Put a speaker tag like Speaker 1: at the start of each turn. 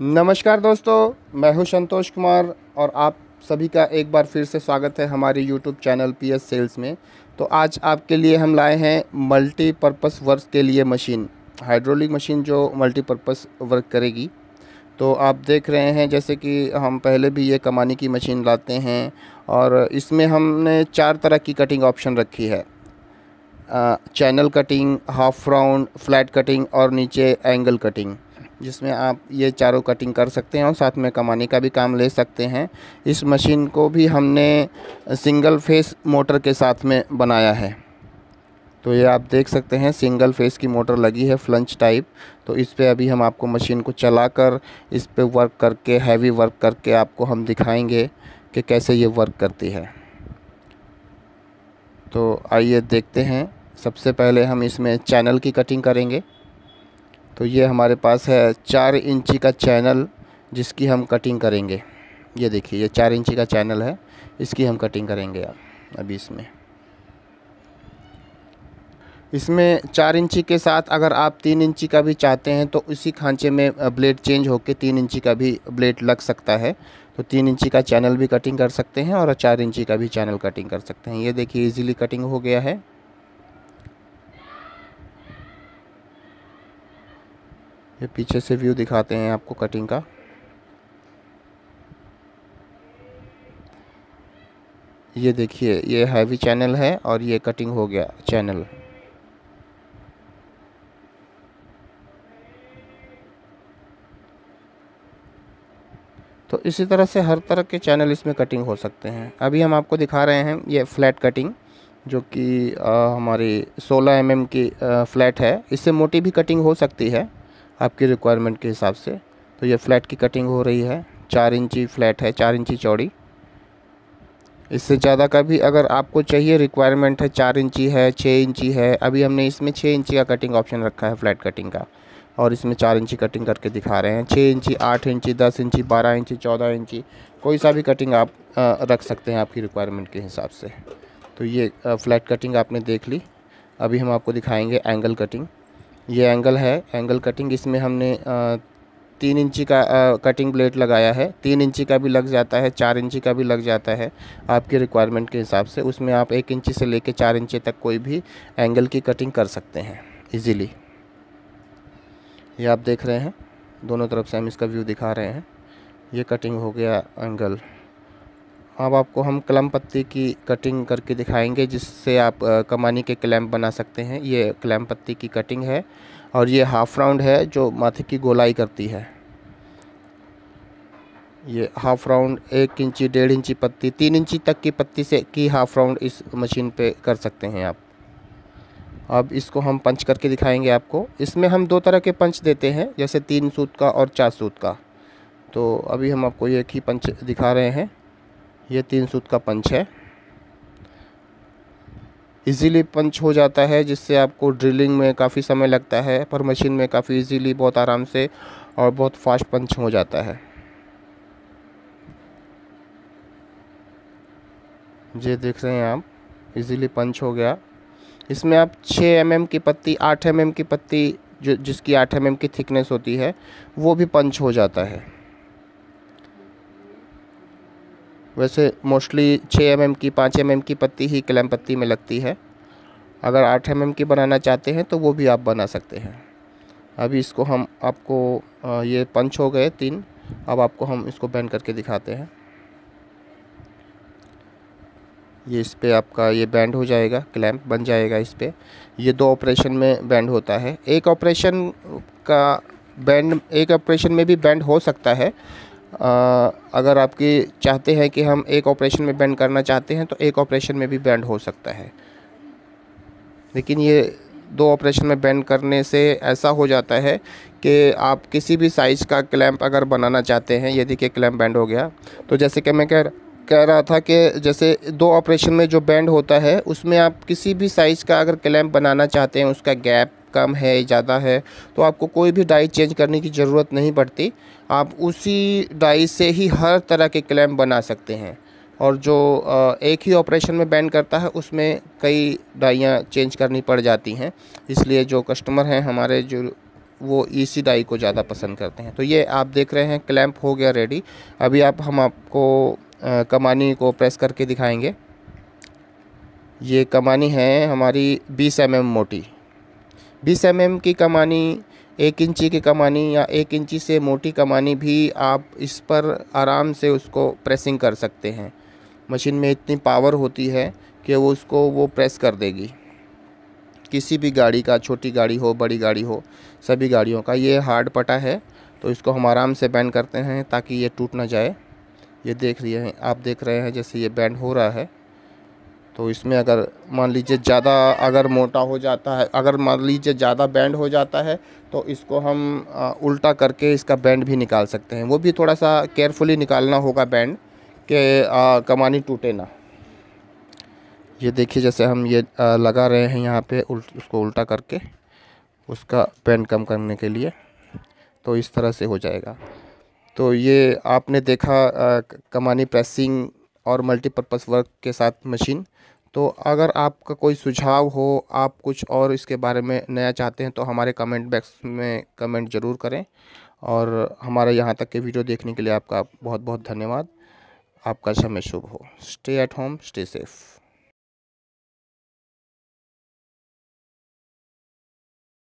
Speaker 1: नमस्कार दोस्तों मैं हूं संतोष कुमार और आप सभी का एक बार फिर से स्वागत है हमारे YouTube channel P S sales में तो आज आपके लिए हम लाए हैं मल्टीपर्पज़ वर्क के लिए मशीन हाइड्रोलिक मशीन जो मल्टीपर्पज़ वर्क करेगी तो आप देख रहे हैं जैसे कि हम पहले भी ये कमाने की मशीन लाते हैं और इसमें हमने चार तरह की कटिंग ऑप्शन रखी है channel cutting half round flat cutting और नीचे एंगल कटिंग जिसमें आप ये चारों कटिंग कर सकते हैं और साथ में कमाने का भी काम ले सकते हैं इस मशीन को भी हमने सिंगल फेस मोटर के साथ में बनाया है तो ये आप देख सकते हैं सिंगल फेस की मोटर लगी है फ्लंच टाइप तो इस पर अभी हम आपको मशीन को चलाकर इस पर वर्क करके हैवी वर्क करके आपको हम दिखाएंगे कि कैसे ये वर्क करती है तो आइए देखते हैं सबसे पहले हम इसमें चैनल की कटिंग करेंगे तो ये हमारे पास है चार इंची का चैनल जिसकी हम कटिंग करेंगे ये देखिए ये चार इंची का चैनल है इसकी हम कटिंग करेंगे आप अभी इसमें इसमें चार इंची के साथ अगर आप तीन इंची का भी चाहते हैं तो उसी खांचे में ब्लेड चेंज होकर तीन इंची का भी ब्लेड लग सकता है तो तीन इंची का चैनल भी कटिंग कर सकते हैं और चार इंची का भी चैनल कटिंग कर सकते हैं ये देखिए इजीली कटिंग हो गया है ये पीछे से व्यू दिखाते हैं आपको कटिंग का ये देखिए ये हैवी चैनल है और ये कटिंग हो गया चैनल तो इसी तरह से हर तरह के चैनल इसमें कटिंग हो सकते हैं अभी हम आपको दिखा रहे हैं ये फ्लैट कटिंग जो कि हमारी 16 एम mm की आ, फ्लैट है इससे मोटी भी कटिंग हो सकती है आपकी रिक्वायरमेंट के हिसाब से तो ये फ्लैट की कटिंग हो रही है चार इंची फ्लैट है चार इंची चौड़ी इससे ज़्यादा का भी अगर आपको चाहिए रिक्वायरमेंट है चार इंची है छः इंची है अभी हमने इसमें छः इंची का कटिंग ऑप्शन रखा है फ्लैट कटिंग का और इसमें चार इंची कटिंग करके दिखा रहे हैं छः इंची आठ इंची दस इंची बारह इंची चौदह इंची कोई सा भी कटिंग आप रख सकते हैं आपकी रिक्वायरमेंट के हिसाब से तो ये फ्लैट कटिंग आपने देख ली अभी हम आपको दिखाएंगे एंगल कटिंग ये एंगल है एंगल कटिंग इसमें हमने तीन इंची का आ, कटिंग ब्लेड लगाया है तीन इंची का भी लग जाता है चार इंची का भी लग जाता है आपके रिक्वायरमेंट के हिसाब से उसमें आप एक इंची से लेकर चार इंची तक कोई भी एंगल की कटिंग कर सकते हैं इजीली ये आप देख रहे हैं दोनों तरफ से हम इसका व्यू दिखा रहे हैं ये कटिंग हो गया एंगल अब आपको हम कलम पत्ती की कटिंग करके दिखाएंगे जिससे आप कमानी के क्लैम्प बना सकते हैं ये कलम पत्ती की कटिंग है और ये हाफ राउंड है जो माथे की गोलाई करती है ये हाफ राउंड एक इंची डेढ़ इंची पत्ती तीन इंची तक की पत्ती से की हाफ राउंड इस मशीन पे कर सकते हैं आप अब इसको हम पंच करके दिखाएंगे आपको इसमें हम दो तरह के पंच देते हैं जैसे तीन सूत का और चार सूत का तो अभी हम आपको ये एक ही पंच दिखा रहे हैं ये तीन सूत का पंच है इजीली पंच हो जाता है जिससे आपको ड्रिलिंग में काफ़ी समय लगता है पर मशीन में काफ़ी इजीली बहुत आराम से और बहुत फास्ट पंच हो जाता है ये देख रहे हैं आप इजीली पंच हो गया इसमें आप 6 एम mm की पत्ती 8 एम mm की पत्ती जो जिसकी 8 एम mm की थिकनेस होती है वो भी पंच हो जाता है वैसे मोस्टली छः एम की पाँच एम की पत्ती ही क्लैम पत्ती में लगती है अगर आठ एम की बनाना चाहते हैं तो वो भी आप बना सकते हैं अभी इसको हम आपको ये पंच हो गए तीन अब आपको हम इसको बैंड करके दिखाते हैं ये इस पर आपका ये बैंड हो जाएगा क्लैम्प बन जाएगा इस पर ये दो ऑपरेशन में बैंड होता है एक ऑपरेशन का बैंड एक ऑपरेशन में भी बैंड हो सकता है अगर आपके चाहते हैं कि हम एक ऑपरेशन में बैंड करना चाहते हैं तो एक ऑपरेशन में भी बैंड हो सकता है लेकिन ये दो ऑपरेशन में बैंड करने से ऐसा हो जाता है कि आप किसी भी साइज़ का क्लैम्प अगर बनाना चाहते हैं यदि कि क्लैम्प बैंड हो गया तो जैसे कि मैं कह कह रहा था कि जैसे दो ऑपरेशन में जो बैंड होता है उसमें आप किसी भी साइज़ का अगर क्लैम्प बनाना चाहते हैं उसका गैप कम है ज़्यादा है तो आपको कोई भी डाई चेंज करने की ज़रूरत नहीं पड़ती आप उसी डाई से ही हर तरह के क्लैम बना सकते हैं और जो एक ही ऑपरेशन में बैंड करता है उसमें कई डाइयाँ चेंज करनी पड़ जाती हैं इसलिए जो कस्टमर हैं हमारे जो वो इसी डाई को ज़्यादा पसंद करते हैं तो ये आप देख रहे हैं क्लैम्प हो गया रेडी अभी आप हम आपको कमानी को प्रेस करके दिखाएंगे ये कमानी है हमारी 20 एम mm मोटी बीस एम mm की कमानी एक इंची की कमानी या एक इंची से मोटी कमानी भी आप इस पर आराम से उसको प्रेसिंग कर सकते हैं मशीन में इतनी पावर होती है कि वो उसको वो प्रेस कर देगी किसी भी गाड़ी का छोटी गाड़ी हो बड़ी गाड़ी हो सभी गाड़ियों का ये हार्ड पटा है तो इसको हम आराम से बैंड करते हैं ताकि ये टूट ना जाए ये देख रही हैं आप देख रहे हैं जैसे ये बैंड हो रहा है तो इसमें अगर मान लीजिए ज़्यादा अगर मोटा हो जाता है अगर मान लीजिए ज़्यादा बैंड हो जाता है तो इसको हम उल्टा करके इसका बैंड भी निकाल सकते हैं वो भी थोड़ा सा केयरफुली निकालना होगा बैंड के आ, कमानी टूटे ना ये देखिए जैसे हम ये आ, लगा रहे हैं यहाँ पे उल्ट, उसको उल्टा करके उसका बैंड कम करने के लिए तो इस तरह से हो जाएगा तो ये आपने देखा आ, कमानी प्रेसिंग और मल्टीपर्पज़ वर्क के साथ मशीन तो अगर आपका कोई सुझाव हो आप कुछ और इसके बारे में नया चाहते हैं तो हमारे कमेंट बॉक्स में कमेंट ज़रूर करें और हमारे यहाँ तक के वीडियो देखने के लिए आपका बहुत बहुत धन्यवाद आपका समय शुभ हो stay at home stay safe